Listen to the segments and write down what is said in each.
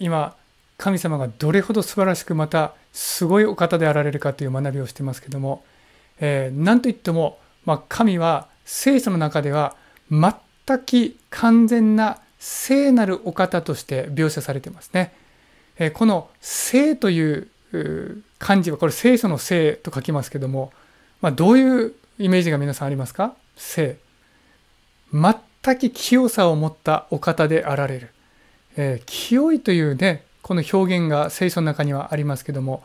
今神様がどれほど素晴らしくまたすごいお方であられるかという学びをしてますけども、えー、何といっても、まあ、神は聖書の中では全く完全な聖なるお方として描写されてますね。えー、この聖という漢字はこれ聖書の聖と書きますけども、まあ、どういうイメージが皆さんありますか聖。全く清さを持ったお方であられる。えー、清いというね、この表現が聖書の中にはありますけども、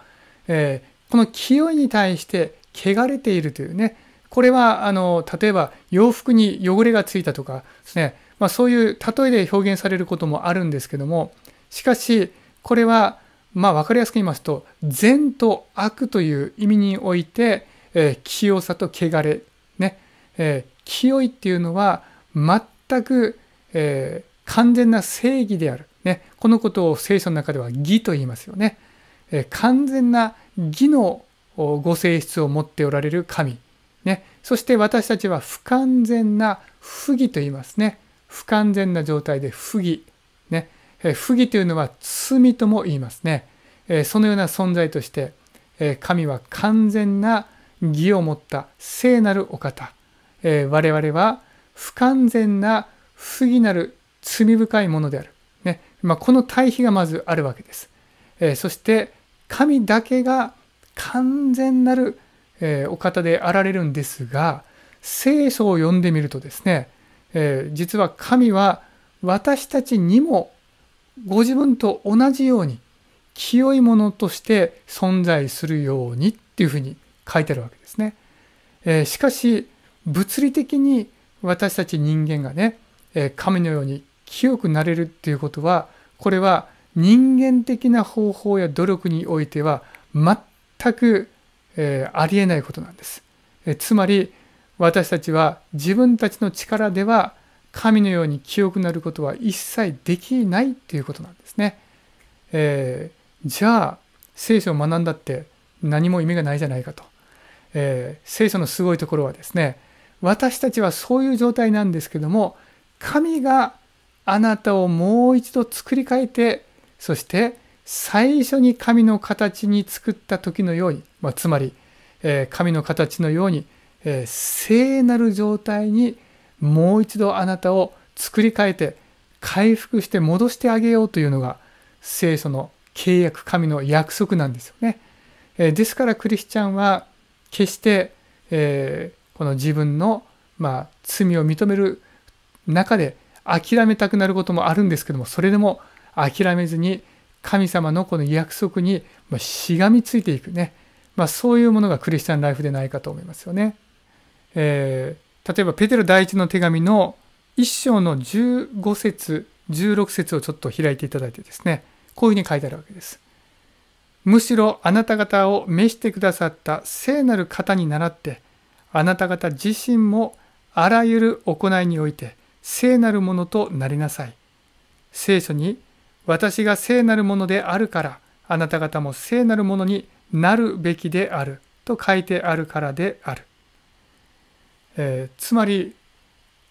えー、この清いに対して汚れているというね、これはあの例えば洋服に汚れがついたとかですね、まあ、そういう例えで表現されることもあるんですけどもしかしこれはまあ分かりやすく言いますと善と悪という意味において、えー、清さと汚れね、えー、清いっていうのは全く、えー、完全な正義である。ね、このことを聖書の中では義と言いますよね。え完全な義のご性質を持っておられる神。ね、そして私たちは不完全な不義と言いますね。不完全な状態で不義。ね、え不義というのは罪とも言いますね。えそのような存在として、え神は完全な義を持った聖なるお方。え我々は不完全な不義なる罪深いものである。ねまあ、この対比がまずあるわけです。えー、そして神だけが完全なる、えー、お方であられるんですが聖書を読んでみるとですね、えー、実は神は私たちにもご自分と同じように清いものとして存在するようにっていうふうに書いてあるわけですね。えー、しかし物理的に私たち人間がね、え神のように清くなれるっていうことはこれは人間的な方法や努力においては全く、えー、ありえないことなんです。えつまり私たちは自分たちの力では神のように清くなることは一切できないっていうことなんですね。えー、じゃあ聖書を学んだって何も意味がないじゃないかと。えー、聖書のすごいところはですね私たちはそういう状態なんですけども神があなたをもう一度作り変えてそして最初に神の形に作った時のように、まあ、つまり、えー、神の形のように、えー、聖なる状態にもう一度あなたを作り変えて回復して戻してあげようというのが聖書の契約神の約束なんですよね。えー、ですからクリスチャンは決して、えこの自分の、まあ、罪を認める中で諦めたくなることもあるんですけどもそれでも諦めずに神様のこの約束にしがみついていくね、まあ、そういうものがクリスチャンライフでないかと思いますよね。えー、例えばペテロ第一の手紙の1章の15節16節をちょっと開いていただいてですねこういうふうに書いてあるわけです。むしろあなた方を召してくださった聖なる方に倣ってあなた方自身もあらゆる行いにおいて聖なるものとなりなさい。聖書に、私が聖なるものであるから、あなた方も聖なるものになるべきであると書いてあるからである。えー、つまり、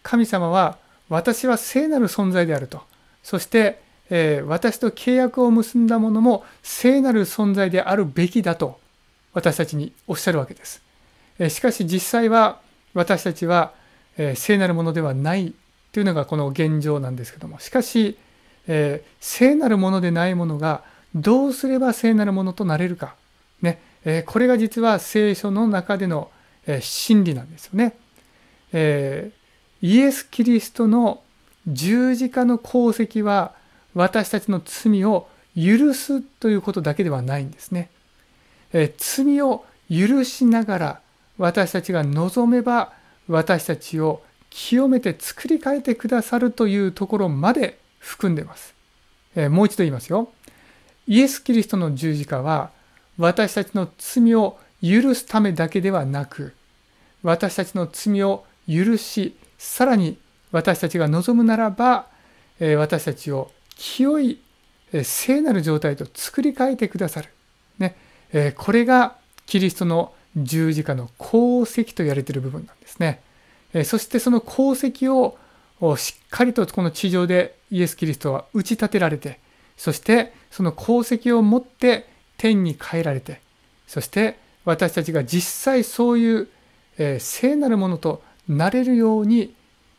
神様は、私は聖なる存在であると。そして、えー、私と契約を結んだものも聖なる存在であるべきだと私たちにおっしゃるわけです。えー、しかし実際は私たちは、えー、聖なるものではないというのがこの現状なんですけどもしかし、えー、聖なるものでないものがどうすれば聖なるものとなれるか、ねえー、これが実は聖書の中での、えー、真理なんですよね、えイエス・キリストの十字架の功績は私たちの罪を許すということだけではないんですね、え罪を許しながら私たちが望めば私たちを清めて作り変えてくださるというところまで含んでます。えー、もう一度言いますよ。イエス・キリストの十字架は私たちの罪を許すためだけではなく私たちの罪を許しさらに私たちが望むならば、えー、私たちを清い、えー、聖なる状態と作り変えてくださる、ねえー、これがキリストの十字架の功績と言われている部分なんですね。そしてその功績をしっかりとこの地上でイエス・キリストは打ち立てられてそしてその功績を持って天に変えられてそして私たちが実際そういう、え聖なるものとなれるように、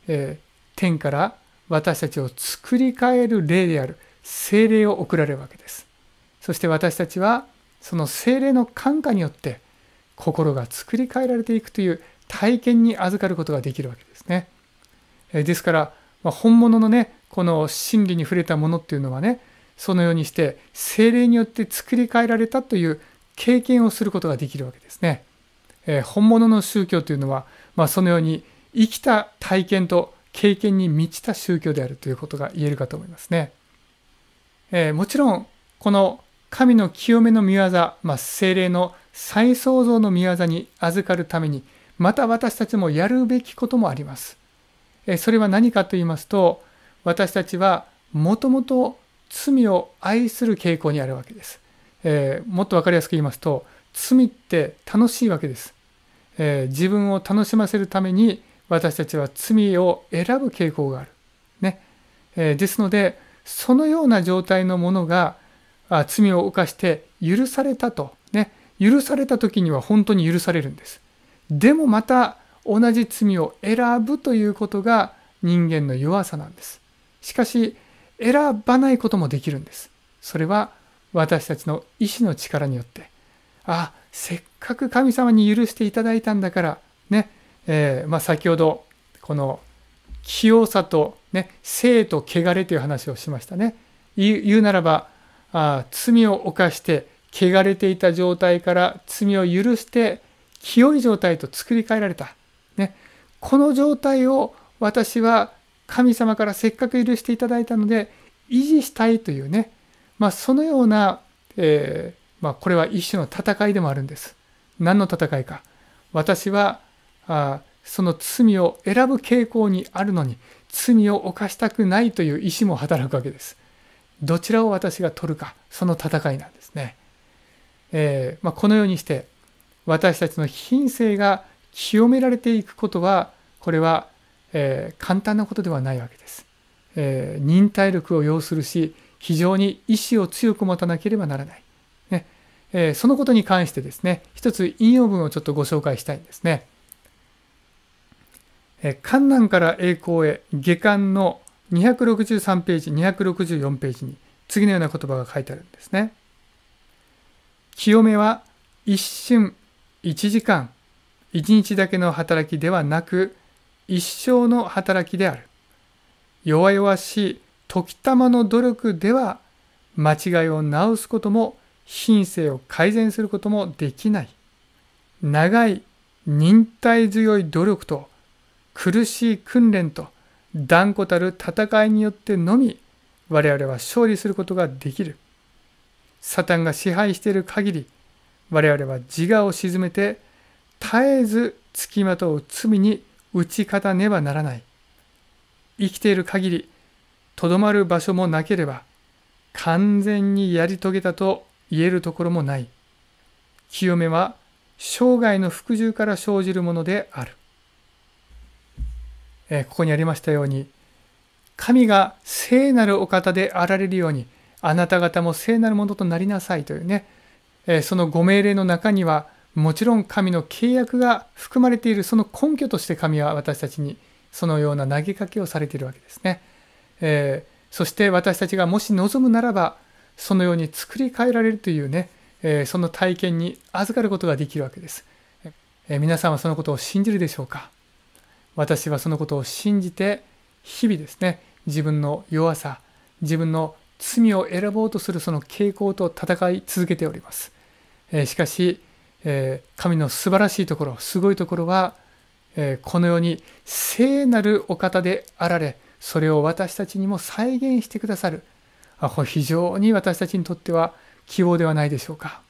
え天から私たちを作り変える霊である精霊を送られるわけですそして私たちはその精霊の感化によって心が作り変えられていくという体験に預かることができるわけですね。えですから、まあ、本物のね、この真理に触れたものっていうのはね、そのようにして精霊によって作り変えられたという経験をすることができるわけですね。えー、本物の宗教というのは、まあ、そのように生きた体験と経験に満ちた宗教であるということが言えるかと思いますね。えー、もちろんこの神の清めの御業、まあ、精霊の再創造の御業に預かるためにまた私たちもやるべきこともあります。それは何かと言いますと、私たちはもともと罪を愛する傾向にあるわけです。えー、もっと分かりやすく言いますと、罪って楽しいわけです。えー、自分を楽しませるために私たちは罪を選ぶ傾向がある。ねえー、ですので、そのような状態のものがあ罪を犯して許されたと、ね、許された時には本当に許されるんです。でもまた同じ罪を選ぶということが人間の弱さなんです。しかし選ばないこともできるんです。それは私たちの意志の力によって、あ、せっかく神様に許していただいたんだから、ね、えー、まあ、先ほど、この清さと、ね、生と汚れという話をしましたね。言うならば、あ罪を犯して、汚れていた状態から罪を許して、清い状態と作り変えられた。ね。この状態を私は神様からせっかく許していただいたので維持したいというね、まあ、そのような、えー、まあ、これは一種の戦いでもあるんです。何の戦いか。私はあその罪を選ぶ傾向にあるのに罪を犯したくないという意志も働くわけです。どちらを私が取るかその戦いなんですね。えー、まあ、このようにして私たちの品性が清められていくことはこれは、えー、簡単なことではないわけです、えー、忍耐力を要するし非常に意志を強く持たなければならない、ねえー、そのことに関してですね一つ引用文をちょっとご紹介したいんですね「観難から栄光へ」下巻の263ページ264ページに次のような言葉が書いてあるんですね。清めは一瞬1時間1日だけの働きではなく一生の働きである弱々しい時たまの努力では間違いを直すことも品性を改善することもできない長い忍耐強い努力と苦しい訓練と断固たる戦いによってのみ我々は勝利することができるサタンが支配している限り我々は自我を鎮めて絶えずつきまとう罪に打ち勝たねばならない。生きている限り、とどまる場所もなければ、完全にやり遂げたと言えるところもない。清めは生涯の服従から生じるものである。えここにありましたように、神が聖なるお方であられるように、あなた方も聖なるものとなりなさいというね、そのご命令の中にはもちろん神の契約が含まれているその根拠として神は私たちにそのような投げかけをされているわけですね、えー、そして私たちがもし望むならばそのように作り変えられるというね、えー、その体験に預かることができるわけです、えー、皆さんはそのことを信じるでしょうか私はそのことを信じて日々ですね自分の弱さ自分の罪を選ぼうとするその傾向と戦い続けておりますえしかし、え神の素晴らしいところすごいところは、えこのように聖なるお方であられそれを私たちにも再現してくださる非常に私たちにとっては希望ではないでしょうか。